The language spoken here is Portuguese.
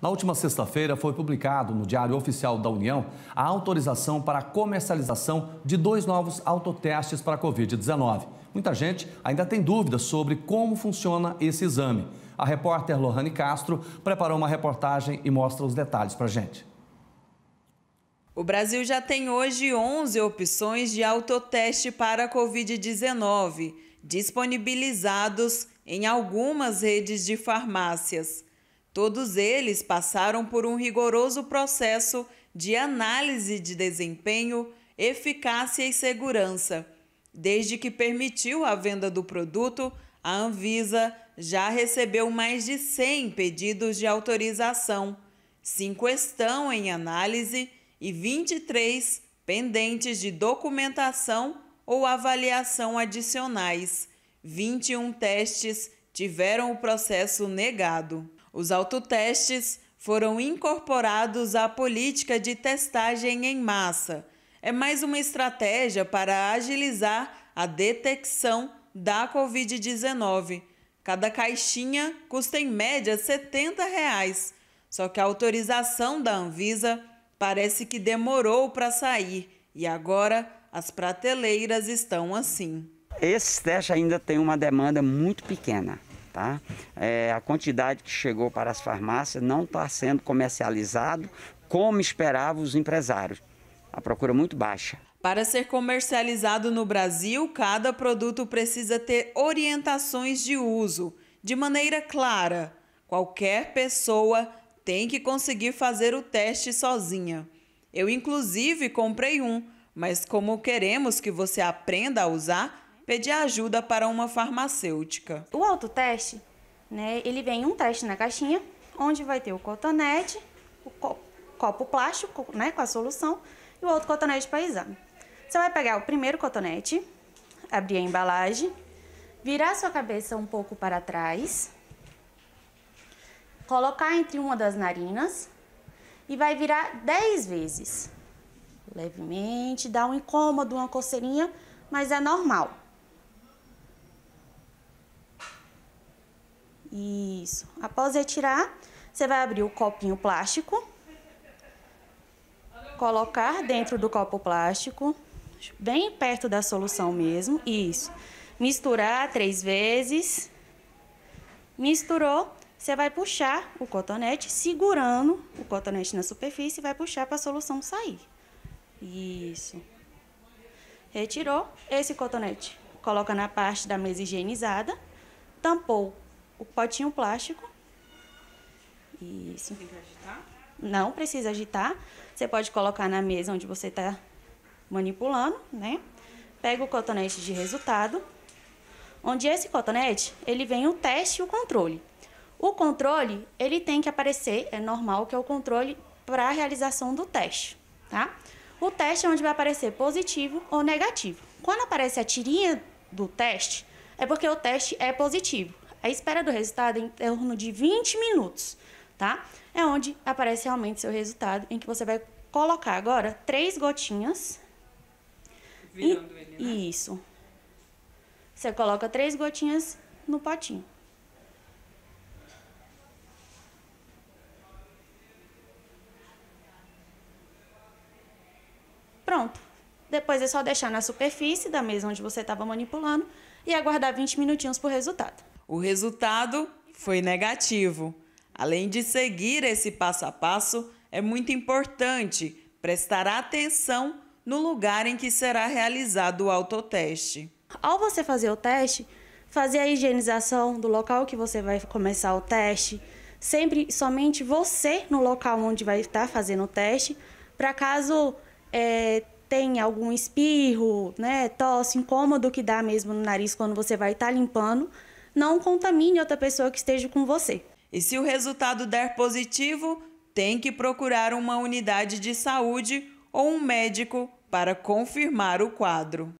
Na última sexta-feira foi publicado no Diário Oficial da União a autorização para a comercialização de dois novos autotestes para a Covid-19. Muita gente ainda tem dúvidas sobre como funciona esse exame. A repórter Lohane Castro preparou uma reportagem e mostra os detalhes para a gente. O Brasil já tem hoje 11 opções de autoteste para a Covid-19, disponibilizados em algumas redes de farmácias. Todos eles passaram por um rigoroso processo de análise de desempenho, eficácia e segurança. Desde que permitiu a venda do produto, a Anvisa já recebeu mais de 100 pedidos de autorização, cinco estão em análise e 23 pendentes de documentação ou avaliação adicionais. 21 testes tiveram o processo negado. Os autotestes foram incorporados à política de testagem em massa. É mais uma estratégia para agilizar a detecção da Covid-19. Cada caixinha custa em média R$ 70. Reais, só que a autorização da Anvisa parece que demorou para sair e agora as prateleiras estão assim. Esse teste ainda tem uma demanda muito pequena. Tá? É, a quantidade que chegou para as farmácias não está sendo comercializado como esperavam os empresários. A procura é muito baixa. Para ser comercializado no Brasil, cada produto precisa ter orientações de uso, de maneira clara. Qualquer pessoa tem que conseguir fazer o teste sozinha. Eu, inclusive, comprei um, mas como queremos que você aprenda a usar, pedir ajuda para uma farmacêutica. O autoteste, né, ele vem um teste na caixinha, onde vai ter o cotonete, o copo, copo plástico, né, com a solução, e o outro cotonete para exame. Você vai pegar o primeiro cotonete, abrir a embalagem, virar sua cabeça um pouco para trás, colocar entre uma das narinas e vai virar 10 vezes. Levemente, dá um incômodo, uma coceirinha, mas é normal. Isso. Após retirar, você vai abrir o copinho plástico, colocar dentro do copo plástico, bem perto da solução mesmo. Isso. Misturar três vezes. Misturou, você vai puxar o cotonete, segurando o cotonete na superfície, vai puxar para a solução sair. Isso. Retirou esse cotonete. Coloca na parte da mesa higienizada, tampou o potinho plástico. Isso. Não precisa agitar. Você pode colocar na mesa onde você está manipulando, né? Pega o cotonete de resultado, onde esse cotonete, ele vem o teste e o controle. O controle, ele tem que aparecer, é normal que é o controle para a realização do teste, tá? O teste é onde vai aparecer positivo ou negativo. Quando aparece a tirinha do teste, é porque o teste é positivo. A espera do resultado é em torno de 20 minutos, tá? É onde aparece realmente seu resultado, em que você vai colocar agora três gotinhas. Virando e, ele, né? Isso. Você coloca três gotinhas no potinho. Pronto. Depois é só deixar na superfície da mesa onde você estava manipulando e aguardar 20 minutinhos para o resultado. O resultado foi negativo. Além de seguir esse passo a passo, é muito importante prestar atenção no lugar em que será realizado o autoteste. Ao você fazer o teste, fazer a higienização do local que você vai começar o teste, sempre somente você no local onde vai estar fazendo o teste, para caso é, tenha algum espirro, né, tosse, incômodo que dá mesmo no nariz quando você vai estar limpando, não contamine outra pessoa que esteja com você. E se o resultado der positivo, tem que procurar uma unidade de saúde ou um médico para confirmar o quadro.